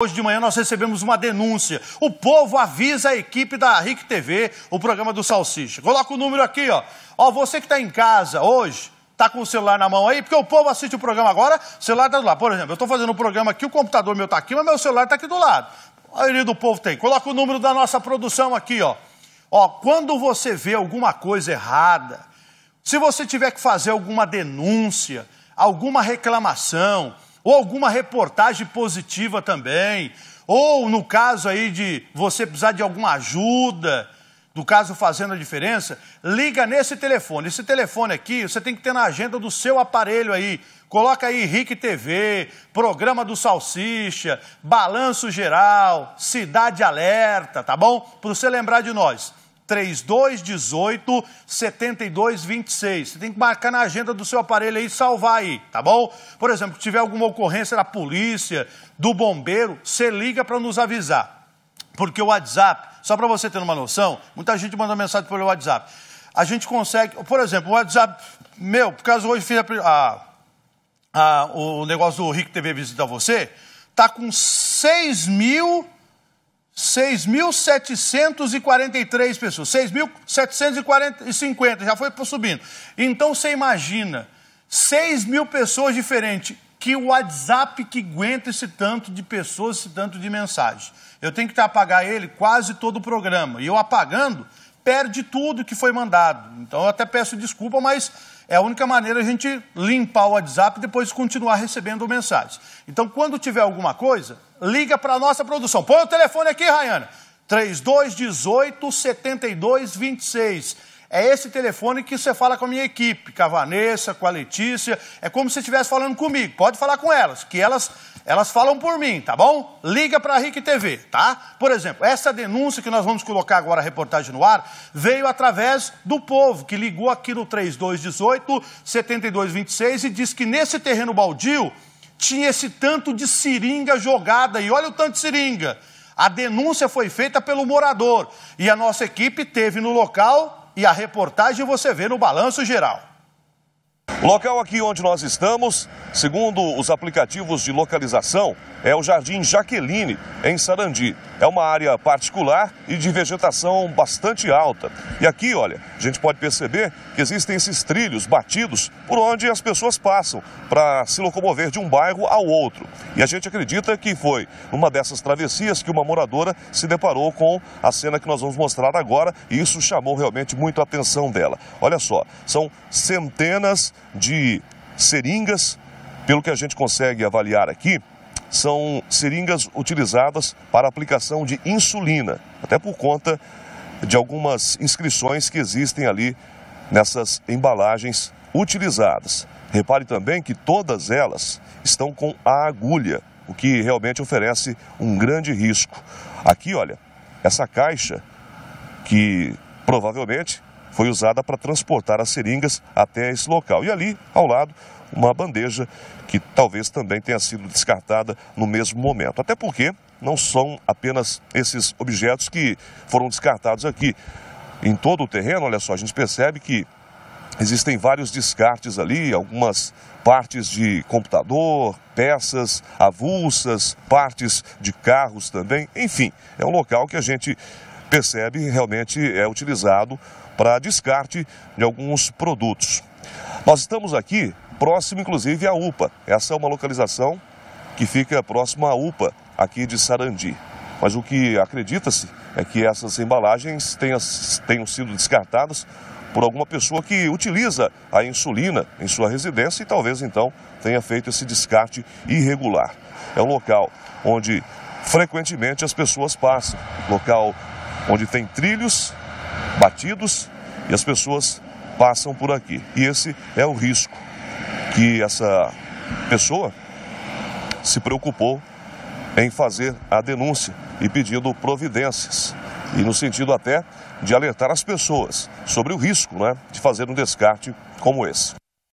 Hoje de manhã nós recebemos uma denúncia. O povo avisa a equipe da RIC TV, o programa do Salsicha. Coloca o número aqui, ó. Ó, você que está em casa hoje, tá com o celular na mão aí, porque o povo assiste o programa agora, o celular está do lado. Por exemplo, eu estou fazendo um programa aqui, o computador meu está aqui, mas meu celular está aqui do lado. A maioria do povo tem. Coloca o número da nossa produção aqui, ó. Ó, quando você vê alguma coisa errada, se você tiver que fazer alguma denúncia, alguma reclamação, ou alguma reportagem positiva também, ou no caso aí de você precisar de alguma ajuda, do caso fazendo a diferença, liga nesse telefone. Esse telefone aqui você tem que ter na agenda do seu aparelho aí. Coloca aí Rick TV, Programa do Salsicha, Balanço Geral, Cidade Alerta, tá bom? Para você lembrar de nós. 3218 7226. Você tem que marcar na agenda do seu aparelho aí e salvar aí, tá bom? Por exemplo, se tiver alguma ocorrência da polícia, do bombeiro, você liga para nos avisar. Porque o WhatsApp, só para você ter uma noção, muita gente manda mensagem pelo WhatsApp. A gente consegue, por exemplo, o WhatsApp, meu, por causa hoje fiz a, a, a, o negócio do Rico TV Visita Você, tá com 6 mil 6.743 pessoas, 6.750, já foi subindo. Então você imagina, 6 mil pessoas diferentes, que o WhatsApp que aguenta esse tanto de pessoas, esse tanto de mensagens. Eu tenho que apagar ele quase todo o programa. E eu apagando, perde tudo que foi mandado. Então eu até peço desculpa, mas é a única maneira a gente limpar o WhatsApp e depois continuar recebendo mensagens. Então, quando tiver alguma coisa, liga para a nossa produção. Põe o telefone aqui, Rayana. 3218 7226. É esse telefone que você fala com a minha equipe, com a Vanessa, com a Letícia. É como se estivesse falando comigo. Pode falar com elas, que elas elas falam por mim, tá bom? Liga para a RIC TV, tá? Por exemplo, essa denúncia que nós vamos colocar agora a reportagem no ar veio através do povo que ligou aqui no 3218 7226 e disse que nesse terreno baldio tinha esse tanto de seringa jogada, e olha o tanto de seringa. A denúncia foi feita pelo morador e a nossa equipe teve no local e a reportagem você vê no balanço geral. O local aqui onde nós estamos, segundo os aplicativos de localização, é o Jardim Jaqueline, em Sarandi. É uma área particular e de vegetação bastante alta. E aqui, olha, a gente pode perceber que existem esses trilhos batidos por onde as pessoas passam para se locomover de um bairro ao outro. E a gente acredita que foi numa dessas travessias que uma moradora se deparou com a cena que nós vamos mostrar agora e isso chamou realmente muito a atenção dela. Olha só, são centenas de seringas, pelo que a gente consegue avaliar aqui, são seringas utilizadas para aplicação de insulina, até por conta de algumas inscrições que existem ali nessas embalagens utilizadas. Repare também que todas elas estão com a agulha, o que realmente oferece um grande risco. Aqui, olha, essa caixa que provavelmente foi usada para transportar as seringas até esse local. E ali, ao lado, uma bandeja que talvez também tenha sido descartada no mesmo momento. Até porque não são apenas esses objetos que foram descartados aqui. Em todo o terreno, olha só, a gente percebe que existem vários descartes ali, algumas partes de computador, peças avulsas, partes de carros também. Enfim, é um local que a gente percebe realmente é utilizado para descarte de alguns produtos. Nós estamos aqui próximo, inclusive, à UPA. Essa é uma localização que fica próxima à UPA, aqui de Sarandi. Mas o que acredita-se é que essas embalagens tenham, tenham sido descartadas por alguma pessoa que utiliza a insulina em sua residência e talvez então tenha feito esse descarte irregular. É um local onde frequentemente as pessoas passam, local onde tem trilhos batidos e as pessoas passam por aqui. E esse é o risco que essa pessoa se preocupou em fazer a denúncia e pedindo providências. E no sentido até de alertar as pessoas sobre o risco né, de fazer um descarte como esse.